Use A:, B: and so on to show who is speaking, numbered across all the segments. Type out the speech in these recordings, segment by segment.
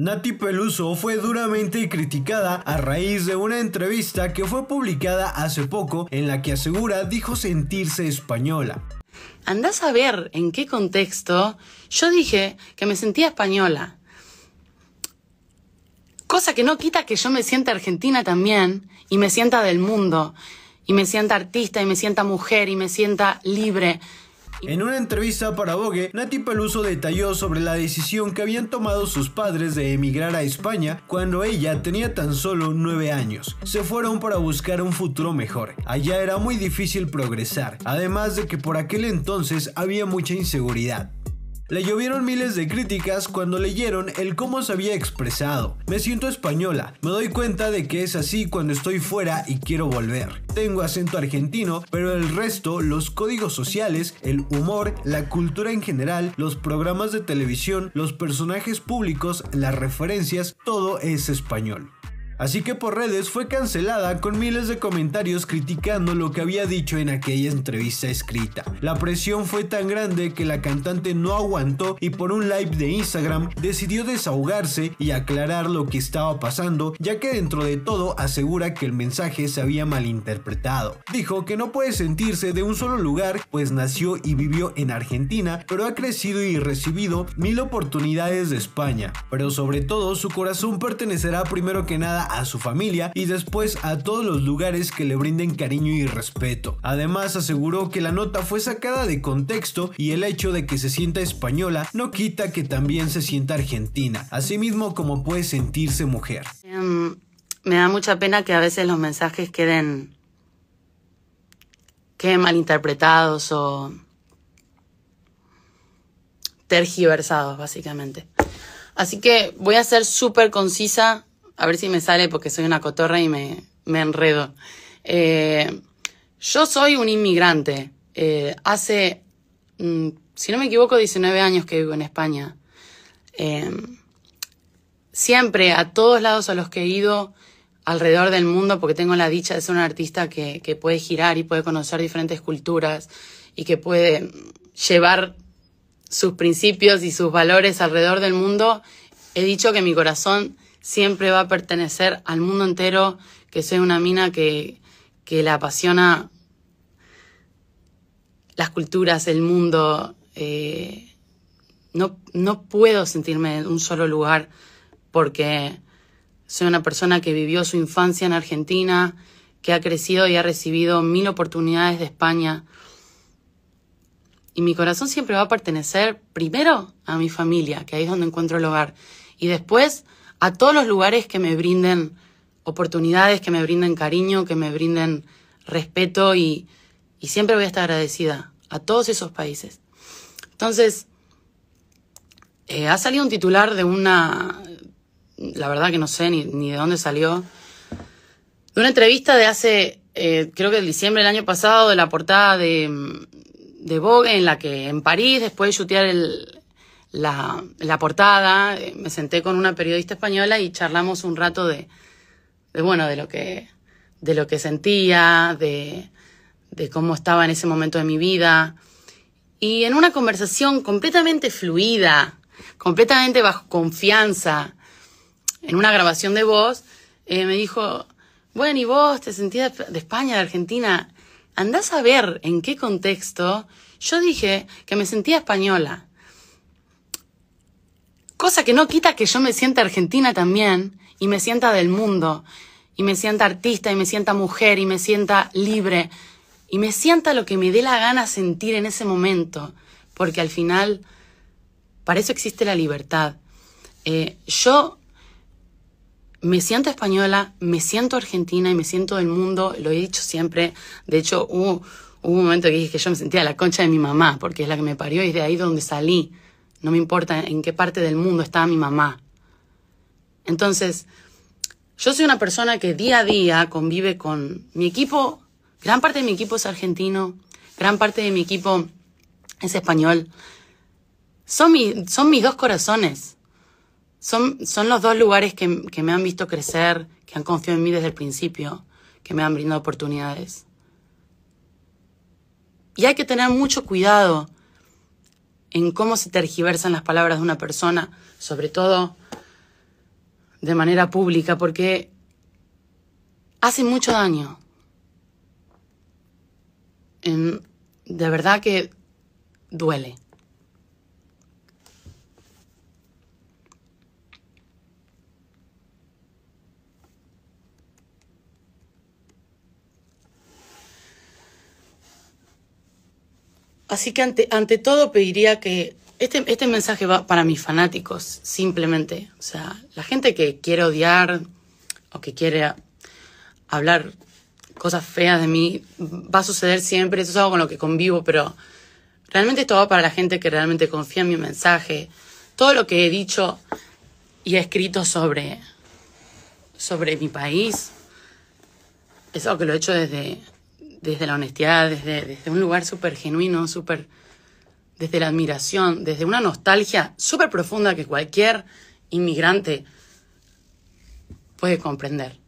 A: Nati Peluso fue duramente criticada a raíz de una entrevista que fue publicada hace poco en la que asegura dijo sentirse española.
B: Andás a ver en qué contexto yo dije que me sentía española. Cosa que no quita que yo me sienta argentina también y me sienta del mundo y me sienta artista y me sienta mujer y me sienta libre.
A: En una entrevista para Vogue, Nati Peluso detalló sobre la decisión que habían tomado sus padres de emigrar a España cuando ella tenía tan solo 9 años. Se fueron para buscar un futuro mejor. Allá era muy difícil progresar, además de que por aquel entonces había mucha inseguridad. Le llovieron miles de críticas cuando leyeron el cómo se había expresado. Me siento española, me doy cuenta de que es así cuando estoy fuera y quiero volver. Tengo acento argentino, pero el resto, los códigos sociales, el humor, la cultura en general, los programas de televisión, los personajes públicos, las referencias, todo es español así que por redes fue cancelada con miles de comentarios criticando lo que había dicho en aquella entrevista escrita. La presión fue tan grande que la cantante no aguantó y por un live de Instagram decidió desahogarse y aclarar lo que estaba pasando, ya que dentro de todo asegura que el mensaje se había malinterpretado. Dijo que no puede sentirse de un solo lugar, pues nació y vivió en Argentina, pero ha crecido y recibido mil oportunidades de España. Pero sobre todo su corazón pertenecerá primero que nada a su familia y después a todos los lugares que le brinden cariño y respeto. Además aseguró que la nota fue sacada de contexto y el hecho de que se sienta española no quita que también se sienta argentina, así mismo como puede sentirse mujer.
B: Em, me da mucha pena que a veces los mensajes queden, queden malinterpretados o tergiversados, básicamente. Así que voy a ser súper concisa a ver si me sale porque soy una cotorra y me, enredo. Eh, yo soy un inmigrante. Eh, hace, mm, si no me equivoco, 19 años que vivo en España. Eh, siempre, a todos lados a los que he ido alrededor del mundo, porque tengo la dicha de ser un artista que, que puede girar y puede conocer diferentes culturas y que puede llevar sus principios y sus valores alrededor del mundo, He dicho que mi corazón siempre va a pertenecer al mundo entero, que soy una mina que, que la apasiona las culturas, el mundo. Eh, no, no puedo sentirme en un solo lugar porque soy una persona que vivió su infancia en Argentina, que ha crecido y ha recibido mil oportunidades de España. Y mi corazón siempre va a pertenecer primero a mi familia, que ahí es donde encuentro el hogar. Y después a todos los lugares que me brinden oportunidades, que me brinden cariño, que me brinden respeto y, siempre voy a estar agradecida a todos esos países. Entonces, eh, ha salido un titular de una, la verdad que no sé ni, de dónde salió, de una entrevista de hace, eh, creo que en diciembre del año pasado, de la portada de, de Vogue, en la que en París, después de chutear el, la, la portada, eh, me senté con una periodista española y charlamos un rato de, bueno, de lo que, de lo que sentía, de, cómo estaba en ese momento de mi vida. Y en una conversación completamente fluida, completamente bajo confianza, en una grabación de voz, eh, me dijo, bueno, ¿y vos te sentías de España, de Argentina? Andás a ver en qué contexto. Yo dije que me sentía española. Cosa que no quita que yo me sienta argentina también y me sienta del mundo y me sienta artista y me sienta mujer y me sienta libre y me sienta lo que me dé la gana sentir en ese momento, porque al final para eso existe la libertad. Eh, yo me siento española, me siento argentina y me siento del mundo, lo he dicho siempre, de hecho hubo, hubo un momento que dije que yo me sentía la concha de mi mamá, porque es la que me parió y es de ahí donde salí no me importa en qué parte del mundo está mi mamá. Entonces, yo soy una persona que día a día convive con mi equipo, gran parte de mi equipo es argentino, gran parte de mi equipo es español. Son, son mis dos corazones. Son, son los dos lugares que, que me han visto crecer, que han confiado en mí desde el principio, que me han brindado oportunidades. Y hay que tener mucho cuidado en cómo se tergiversan las palabras de una persona, sobre todo de manera pública, porque hace mucho daño. de verdad que duele. Así que ante, todo pediría que este, este mensaje va para mis fanáticos, simplemente. O sea, la gente que quiere odiar o que quiere hablar cosas feas de mí, va a suceder siempre, eso es algo con lo que convivo, pero realmente esto va para la gente que realmente confía en mi mensaje. Todo lo que he dicho y he escrito sobre, sobre mi país, es algo que lo he hecho desde, desde la honestidad, desde, un lugar súper genuino, súper desde la admiración, desde una nostalgia súper profunda que cualquier inmigrante puede comprender.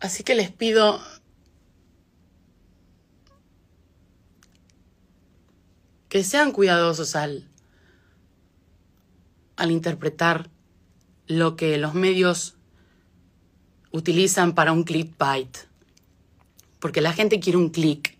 B: Así que les pido sean cuidadosos al, al interpretar lo que los medios utilizan para un clickbait. Porque la gente quiere un click.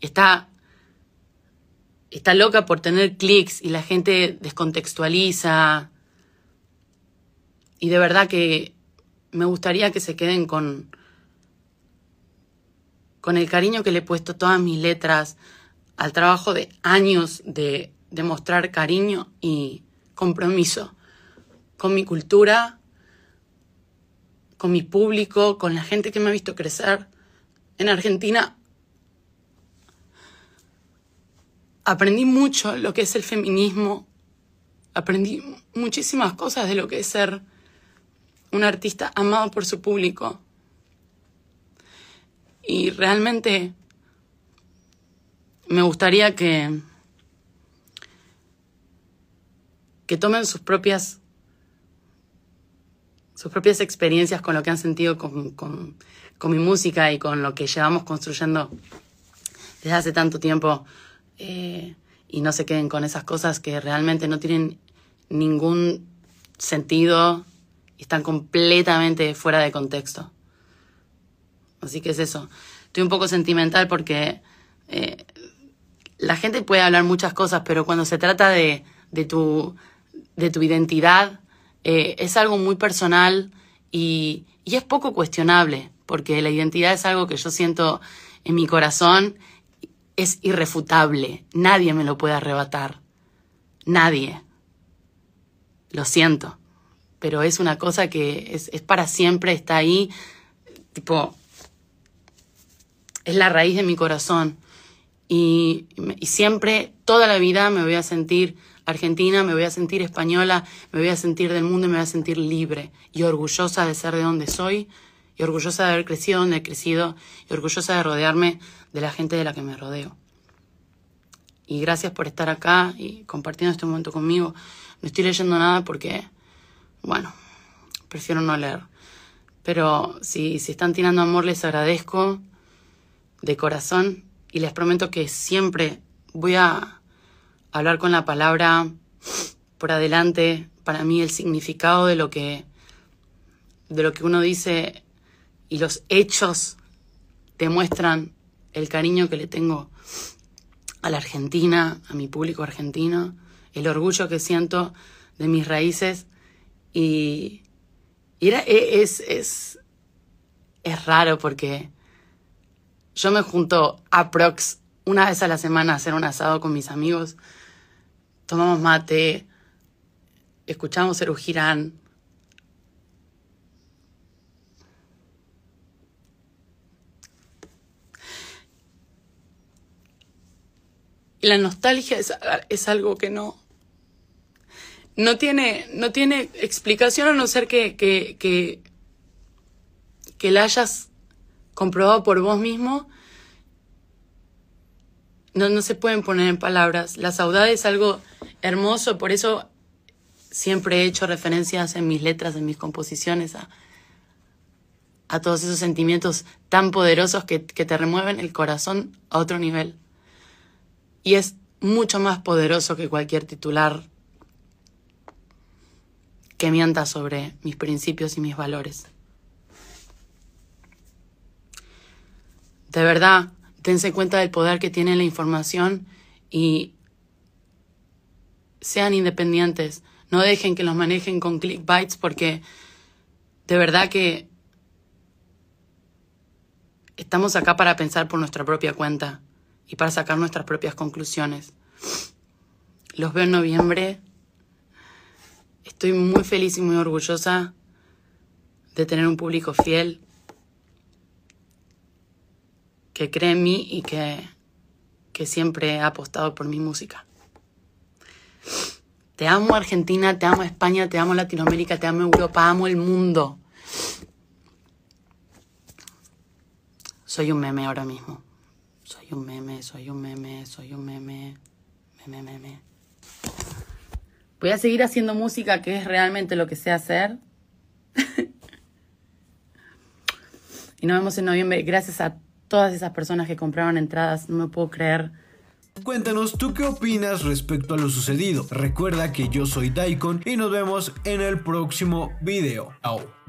B: Está, está loca por tener clics y la gente descontextualiza. Y de verdad que me gustaría que se queden con, con el cariño que le he puesto todas mis letras, al trabajo de años de demostrar cariño y compromiso con mi cultura, con mi público, con la gente que me ha visto crecer. En Argentina aprendí mucho lo que es el feminismo, aprendí muchísimas cosas de lo que es ser un artista amado por su público. Y realmente me gustaría que, que tomen sus propias, sus propias experiencias con lo que han sentido con, mi música y con lo que llevamos construyendo desde hace tanto tiempo eh, y no se queden con esas cosas que realmente no tienen ningún sentido y están completamente fuera de contexto. Así que es eso. Estoy un poco sentimental porque eh, la gente puede hablar muchas cosas, pero cuando se trata de, de, tu, identidad, eh, es algo muy personal y, y, es poco cuestionable, porque la identidad es algo que yo siento en mi corazón, es irrefutable, nadie me lo puede arrebatar, nadie. Lo siento, pero es una cosa que es, es para siempre, está ahí, tipo, es la raíz de mi corazón y, siempre, toda la vida me voy a sentir argentina, me voy a sentir española, me voy a sentir del mundo y me voy a sentir libre y orgullosa de ser de donde soy y orgullosa de haber crecido donde he crecido y orgullosa de rodearme de la gente de la que me rodeo. Y gracias por estar acá y compartiendo este momento conmigo. No estoy leyendo nada porque, bueno, prefiero no leer. Pero si, si están tirando amor, les agradezco de corazón y les prometo que siempre voy a hablar con la palabra por adelante. Para mí el significado de lo que, de lo que uno dice y los hechos demuestran el cariño que le tengo a la Argentina, a mi público argentino, el orgullo que siento de mis raíces y, era, e, es, es raro porque yo me junto a Prox una vez a la semana a hacer un asado con mis amigos. Tomamos mate, escuchamos el Y la nostalgia es, algo que no, no tiene, no tiene explicación a no ser que, que la hayas comprobado por vos mismo, no, no se pueden poner en palabras. La saudade es algo hermoso, por eso siempre he hecho referencias en mis letras, en mis composiciones, a, todos esos sentimientos tan poderosos que, que, te remueven el corazón a otro nivel. Y es mucho más poderoso que cualquier titular que mienta sobre mis principios y mis valores. De verdad, dense cuenta del poder que tiene la información y sean independientes. No dejen que los manejen con clickbites porque de verdad que estamos acá para pensar por nuestra propia cuenta y para sacar nuestras propias conclusiones. Los veo en noviembre. Estoy muy feliz y muy orgullosa de tener un público fiel, que cree en mí y que, siempre ha apostado por mi música. Te amo Argentina, te amo España, te amo Latinoamérica, te amo Europa, amo el mundo. Soy un meme ahora mismo. Soy un meme, soy un meme, soy un meme. Meme, meme. Voy a seguir haciendo música, que es realmente lo que sé hacer. y nos vemos en noviembre. Gracias a todas esas personas que compraron entradas, no me puedo creer.
A: Cuéntanos tú qué opinas respecto a lo sucedido. Recuerda que yo soy Daikon y nos vemos en el próximo video. Au.